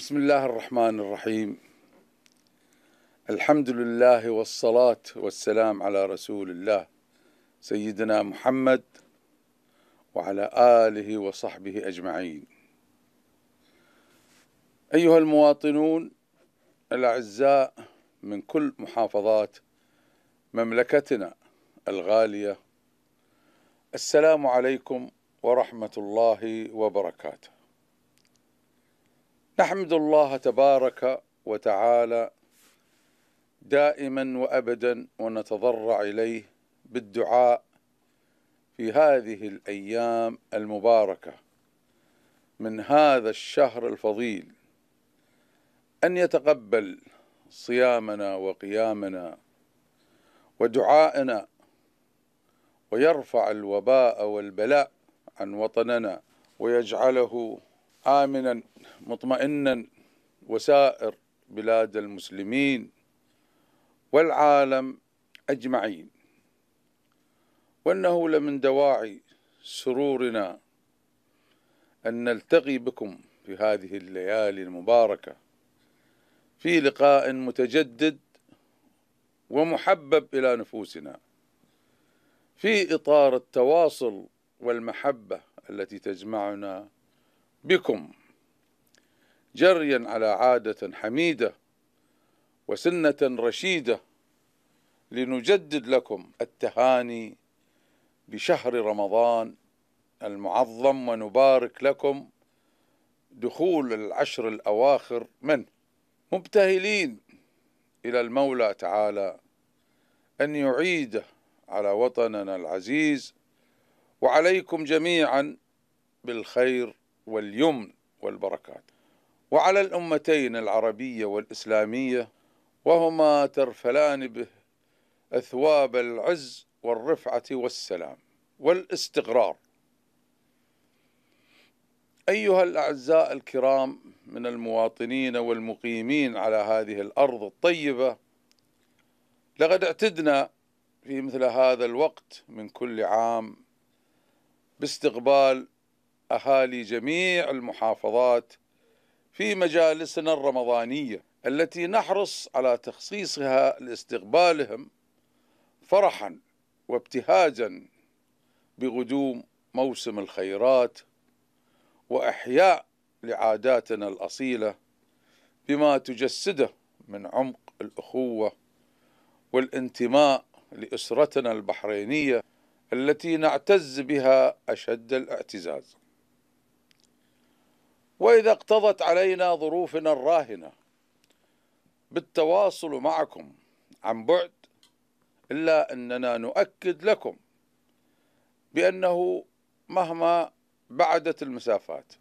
بسم الله الرحمن الرحيم الحمد لله والصلاة والسلام على رسول الله سيدنا محمد وعلى آله وصحبه أجمعين أيها المواطنون الأعزاء من كل محافظات مملكتنا الغالية السلام عليكم ورحمة الله وبركاته نحمد الله تبارك وتعالى دائما وابدا ونتضرع اليه بالدعاء في هذه الايام المباركه من هذا الشهر الفضيل ان يتقبل صيامنا وقيامنا ودعائنا ويرفع الوباء والبلاء عن وطننا ويجعله امنا مطمئنا وسائر بلاد المسلمين والعالم اجمعين وانه لمن دواعي سرورنا ان نلتقي بكم في هذه الليالي المباركه في لقاء متجدد ومحبب الى نفوسنا في اطار التواصل والمحبه التي تجمعنا بكم جريا على عادة حميدة وسنة رشيدة لنجدد لكم التهاني بشهر رمضان المعظم ونبارك لكم دخول العشر الأواخر منه مبتهلين إلى المولى تعالى أن يعيد على وطننا العزيز وعليكم جميعا بالخير واليمن والبركات وعلى الأمتين العربية والإسلامية وهما ترفلان به أثواب العز والرفعة والسلام والاستقرار أيها الأعزاء الكرام من المواطنين والمقيمين على هذه الأرض الطيبة لقد اعتدنا في مثل هذا الوقت من كل عام باستقبال اهالي جميع المحافظات في مجالسنا الرمضانيه التي نحرص على تخصيصها لاستقبالهم فرحا وابتهاجا بقدوم موسم الخيرات واحياء لعاداتنا الاصيله بما تجسده من عمق الاخوه والانتماء لاسرتنا البحرينيه التي نعتز بها اشد الاعتزاز واذا اقتضت علينا ظروفنا الراهنه بالتواصل معكم عن بعد الا اننا نؤكد لكم بانه مهما بعدت المسافات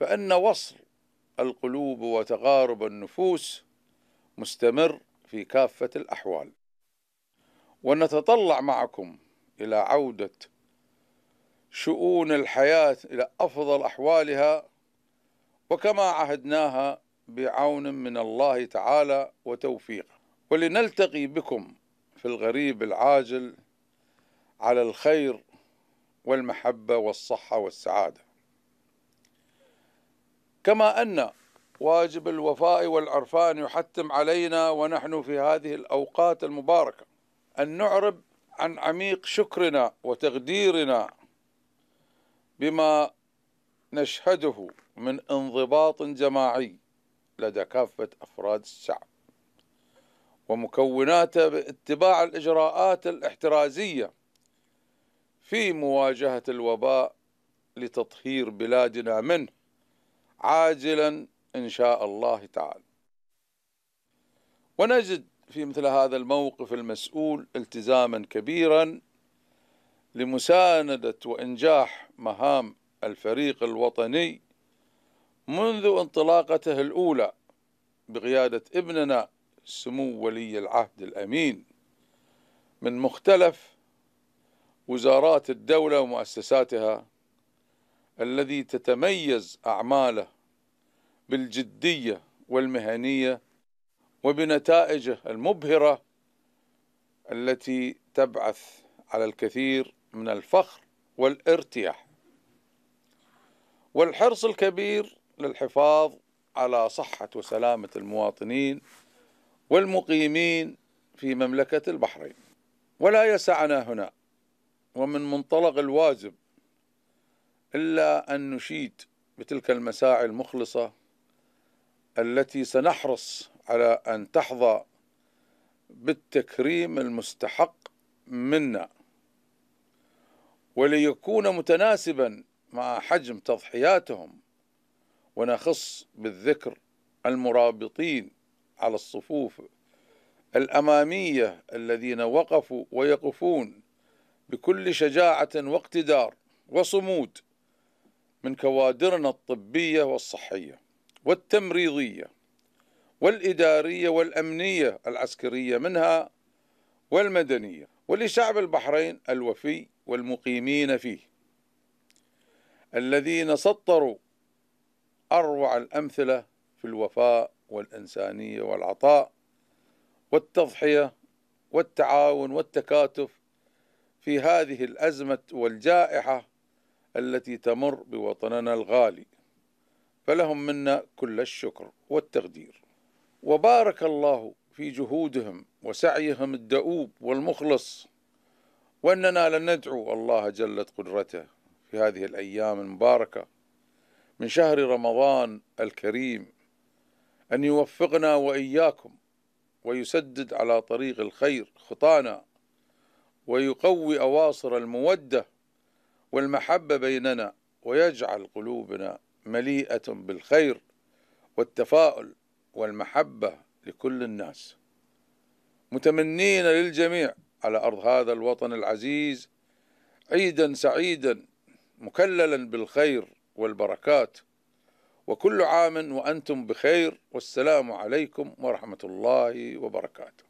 فان وصل القلوب وتقارب النفوس مستمر في كافه الاحوال ونتطلع معكم الى عوده شؤون الحياة إلى أفضل أحوالها وكما عهدناها بعون من الله تعالى وتوفيقه ولنلتقي بكم في الغريب العاجل على الخير والمحبة والصحة والسعادة كما أن واجب الوفاء والعرفان يحتم علينا ونحن في هذه الأوقات المباركة أن نعرب عن عميق شكرنا وتقديرنا بما نشهده من انضباط جماعي لدى كافة أفراد الشعب ومكوناته باتباع الإجراءات الاحترازية في مواجهة الوباء لتطهير بلادنا منه عاجلا إن شاء الله تعالى ونجد في مثل هذا الموقف المسؤول التزاما كبيرا لمساندة وإنجاح مهام الفريق الوطني منذ انطلاقته الأولى بقيادة ابننا سمو ولي العهد الأمين من مختلف وزارات الدولة ومؤسساتها الذي تتميز أعماله بالجدية والمهنية وبنتائجه المبهرة التي تبعث على الكثير من الفخر والارتياح والحرص الكبير للحفاظ على صحة وسلامة المواطنين والمقيمين في مملكة البحرين ولا يسعنا هنا ومن منطلق الواجب إلا أن نشيد بتلك المساعي المخلصة التي سنحرص على أن تحظى بالتكريم المستحق منا وليكون متناسبا مع حجم تضحياتهم ونخص بالذكر المرابطين على الصفوف الاماميه الذين وقفوا ويقفون بكل شجاعه واقتدار وصمود من كوادرنا الطبيه والصحيه والتمريضيه والاداريه والامنيه العسكريه منها والمدنيه ولشعب البحرين الوفي والمقيمين فيه الذين سطروا أروع الأمثلة في الوفاء والإنسانية والعطاء والتضحية والتعاون والتكاتف في هذه الأزمة والجائحة التي تمر بوطننا الغالي فلهم منا كل الشكر والتقدير وبارك الله في جهودهم وسعيهم الدؤوب والمخلص وأننا لن ندعو الله جلت قدرته في هذه الأيام المباركة من شهر رمضان الكريم أن يوفقنا وإياكم ويسدد على طريق الخير خطانا ويقوي أواصر المودة والمحبة بيننا ويجعل قلوبنا مليئة بالخير والتفاؤل والمحبة لكل الناس متمنين للجميع على أرض هذا الوطن العزيز عيدا سعيدا مكللا بالخير والبركات وكل عام وأنتم بخير والسلام عليكم ورحمة الله وبركاته